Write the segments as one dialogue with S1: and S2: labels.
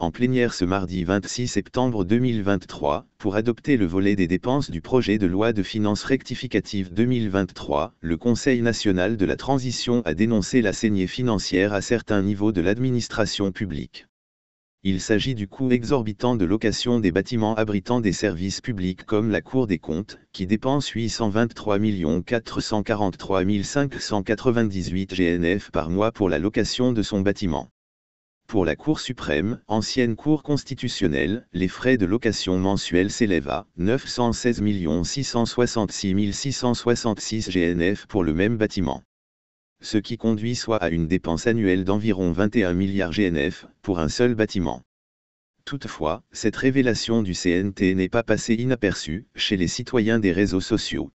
S1: en plénière ce mardi 26 septembre 2023, pour adopter le volet des dépenses du projet de loi de finances rectificative 2023, le Conseil national de la transition a dénoncé la saignée financière à certains niveaux de l'administration publique. Il s'agit du coût exorbitant de location des bâtiments abritant des services publics comme la Cour des comptes, qui dépense 823 443 598 GNF par mois pour la location de son bâtiment. Pour la Cour suprême, ancienne Cour constitutionnelle, les frais de location mensuels s'élèvent à 916 666 666 GNF pour le même bâtiment. Ce qui conduit soit à une dépense annuelle d'environ 21 milliards GNF pour un seul bâtiment. Toutefois, cette révélation du CNT n'est pas passée inaperçue chez les citoyens des réseaux sociaux.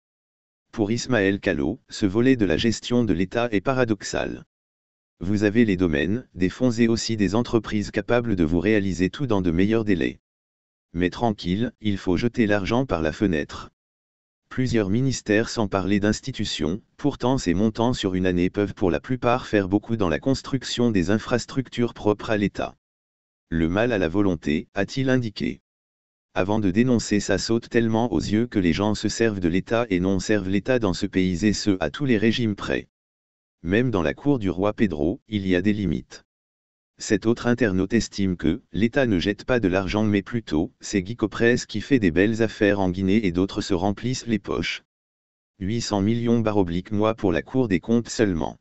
S1: Pour Ismaël Callot, ce volet de la gestion de l'État est paradoxal vous avez les domaines, des fonds et aussi des entreprises capables de vous réaliser tout dans de meilleurs délais. Mais tranquille, il faut jeter l'argent par la fenêtre. Plusieurs ministères sans parler d'institutions, pourtant ces montants sur une année peuvent pour la plupart faire beaucoup dans la construction des infrastructures propres à l'État. Le mal à la volonté, a-t-il indiqué. Avant de dénoncer ça saute tellement aux yeux que les gens se servent de l'État et non servent l'État dans ce pays et ce à tous les régimes près. Même dans la cour du roi Pedro, il y a des limites. Cet autre internaute estime que, l'État ne jette pas de l'argent mais plutôt, c'est Guy qui fait des belles affaires en Guinée et d'autres se remplissent les poches. 800 millions barobliques mois pour la cour des comptes seulement.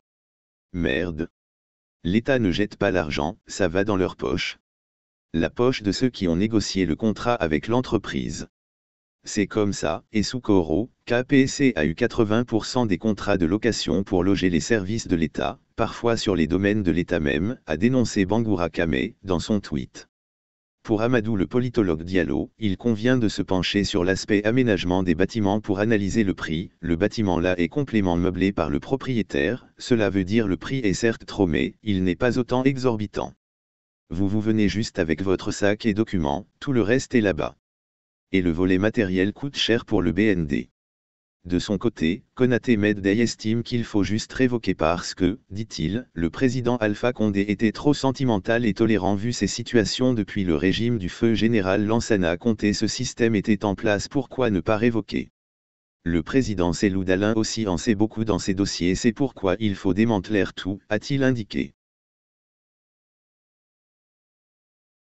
S1: Merde. L'État ne jette pas l'argent, ça va dans leur poche. La poche de ceux qui ont négocié le contrat avec l'entreprise. C'est comme ça, et sous Coro, KPC a eu 80% des contrats de location pour loger les services de l'État, parfois sur les domaines de l'État même, a dénoncé Bangoura Kame, dans son tweet. Pour Amadou le politologue Diallo, il convient de se pencher sur l'aspect aménagement des bâtiments pour analyser le prix, le bâtiment là est complément meublé par le propriétaire, cela veut dire le prix est certes trop mais, il n'est pas autant exorbitant. Vous vous venez juste avec votre sac et documents, tout le reste est là-bas et le volet matériel coûte cher pour le BND. De son côté, Konaté Medday estime qu'il faut juste révoquer parce que, dit-il, le président Alpha Condé était trop sentimental et tolérant vu ses situations depuis le régime du feu général Lansana Compté ce système était en place pourquoi ne pas révoquer le président Seloud Alain aussi en sait beaucoup dans ces dossiers c'est pourquoi il faut démanteler tout, a-t-il indiqué.